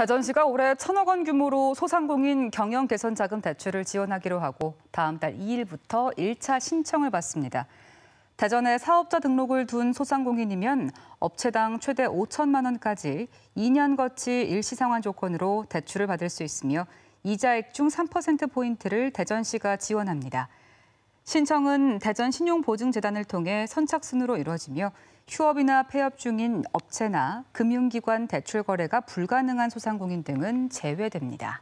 다전시가 올해 천억 원 규모로 소상공인 경영 개선 자금 대출을 지원하기로 하고 다음 달 2일부터 1차 신청을 받습니다. 대전에 사업자 등록을 둔 소상공인이면 업체당 최대 5천만 원까지 2년 거치 일시상환 조건으로 대출을 받을 수 있으며 이자액 중 3%포인트를 대전시가 지원합니다. 신청은 대전 신용보증재단을 통해 선착순으로 이루어지며 휴업이나 폐업 중인 업체나 금융기관 대출 거래가 불가능한 소상공인 등은 제외됩니다.